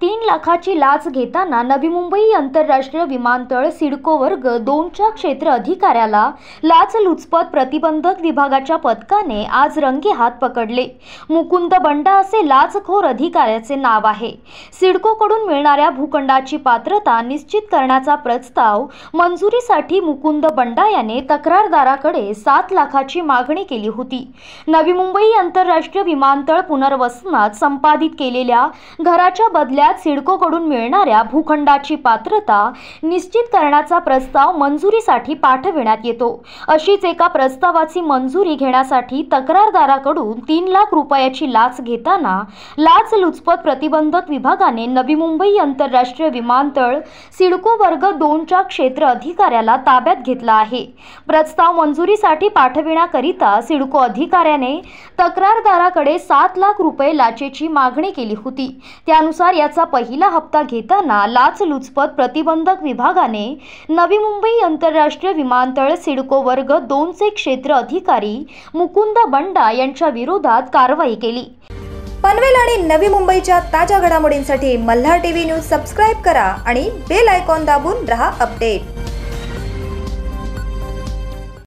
तीन लाखाची लाच घेताना नवी मुंबई आंतरराष्ट्रीय विमानतळ सिडको वर्ग दोनच्या क्षेत्र अधिकाऱ्याला लुचपत प्रतिबंधक विभागाच्या पथकाने आज रंगी हात पकडले मुकुंद बंडा असे लाचखोर अधिकाऱ्याचे नाव आहे सिडकोकडून मिळणाऱ्या भूखंडाची पात्रता निश्चित करण्याचा प्रस्ताव मंजुरीसाठी मुकुंद बंडा याने तक्रारदाराकडे सात लाखाची मागणी केली होती नवी मुंबई आंतरराष्ट्रीय विमानतळ पुनर्वसनात संपादित केलेल्या घराच्या बदल्या जिल्ह्यात सिडकोकडून मिळणाऱ्या भूखंडाची पात्रता निश्चित करण्याचा प्रस्ताव मंजुरीसाठी पाठविण्यात येतो अशीच एका प्रस्तावाची मंजुरी घेण्यासाठी तक्रारदाराकडून तीन लाख रुपयाची लाच घेताना लाच लुचपत प्रतिबंधक विभागाने नवी मुंबई आंतरराष्ट्रीय विमानतळ सिडको वर्ग दोनच्या क्षेत्र अधिकाऱ्याला ताब्यात घेतला आहे प्रस्ताव मंजुरीसाठी पाठविण्याकरिता सिडको अधिकाऱ्याने तक्रारदाराकडे सात लाख रुपये लाचेची मागणी केली होती त्यानुसार याचे महिन्याचा पहिला हप्ता घेताना लाचलुचपत प्रतिबंधक विभागाने नवी मुंबई आंतरराष्ट्रीय विमानतळ सिडको वर्ग दोनचे क्षेत्र अधिकारी मुकुंद बंडा यांच्या विरोधात कारवाई केली पनवेल आणि नवी मुंबईच्या ताज्या घडामोडींसाठी मल्हार टीव्ही न्यूज सबस्क्राईब करा आणि बेल आयकॉन दाबून रहा अपडेट